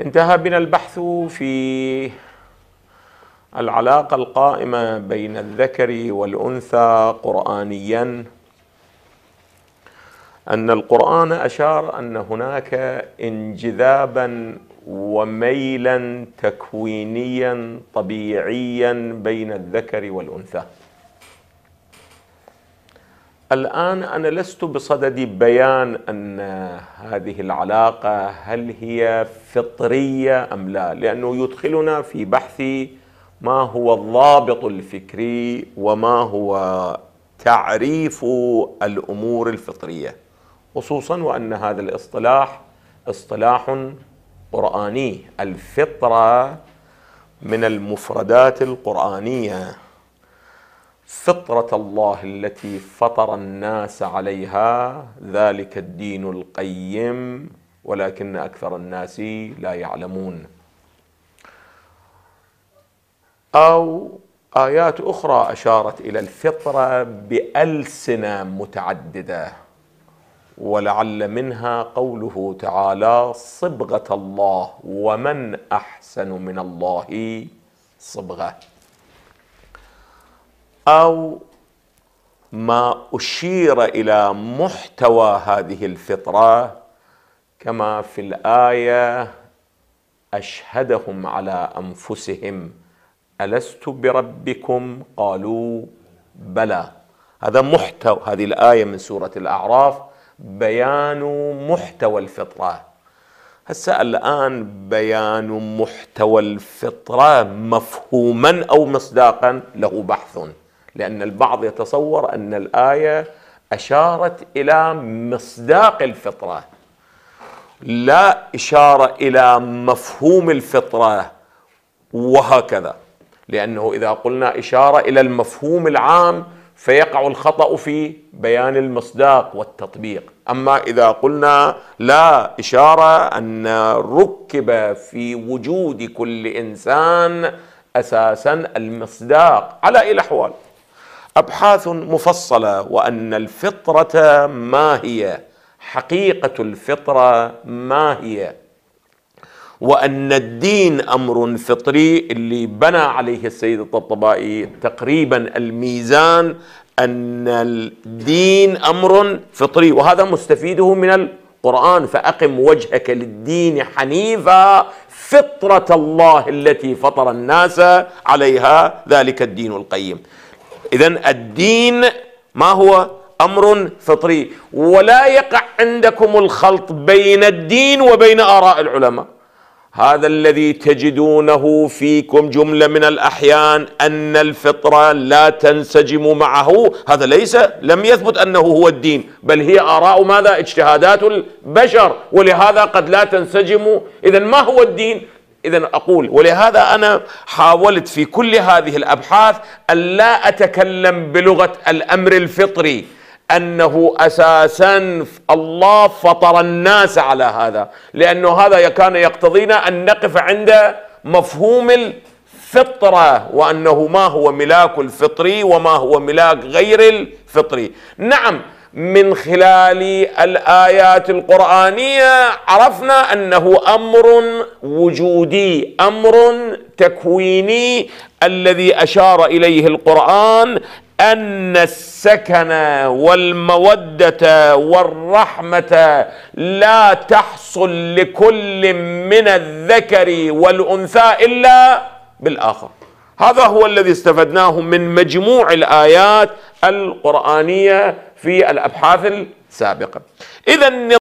انتهى بنا البحث في العلاقة القائمة بين الذكر والأنثى قرآنيا أن القرآن أشار أن هناك انجذابا وميلا تكوينيا طبيعيا بين الذكر والأنثى الآن أنا لست بصدد بيان أن هذه العلاقة هل هي فطرية أم لا لأنه يدخلنا في بحث ما هو الضابط الفكري وما هو تعريف الأمور الفطرية خصوصا وأن هذا الاصطلاح اصطلاح قرآني الفطرة من المفردات القرآنية فطرة الله التي فطر الناس عليها ذلك الدين القيم ولكن أكثر الناس لا يعلمون أو آيات أخرى أشارت إلى الفطرة بألسنة متعددة ولعل منها قوله تعالى صبغة الله ومن أحسن من الله صبغة او ما اشير الى محتوى هذه الفطره كما في الايه اشهدهم على انفسهم الست بربكم قالوا بلى هذا محتوى هذه الايه من سوره الاعراف بيان محتوى الفطره هسه الان بيان محتوى الفطره مفهوما او مصداقا له بحث لأن البعض يتصور أن الآية أشارت إلى مصداق الفطرة لا إشارة إلى مفهوم الفطرة وهكذا لأنه إذا قلنا إشارة إلى المفهوم العام فيقع الخطأ في بيان المصداق والتطبيق أما إذا قلنا لا إشارة أن ركب في وجود كل إنسان أساسا المصداق على أي الأحوال ابحاث مفصله وان الفطره ما هي حقيقه الفطره ما هي وان الدين امر فطري اللي بنى عليه السيد الطبطبائي تقريبا الميزان ان الدين امر فطري وهذا مستفيده من القران فاقم وجهك للدين حنيفا فطره الله التي فطر الناس عليها ذلك الدين القيم إذا الدين ما هو أمر فطري ولا يقع عندكم الخلط بين الدين وبين آراء العلماء هذا الذي تجدونه فيكم جملة من الأحيان أن الفطرة لا تنسجم معه هذا ليس لم يثبت أنه هو الدين بل هي آراء ماذا اجتهادات البشر ولهذا قد لا تنسجم إذا ما هو الدين إذا أقول ولهذا أنا حاولت في كل هذه الأبحاث أن لا أتكلم بلغة الأمر الفطري أنه أساسا الله فطر الناس على هذا لأنه هذا كان يقتضينا أن نقف عند مفهوم الفطرة وأنه ما هو ملاك الفطري وما هو ملاك غير الفطري نعم من خلال الآيات القرآنية عرفنا أنه أمر وجودي أمر تكويني الذي أشار إليه القرآن أن السكن والمودة والرحمة لا تحصل لكل من الذكر والأنثى إلا بالآخر هذا هو الذي استفدناه من مجموع الآيات القرآنية في الأبحاث السابقة إذا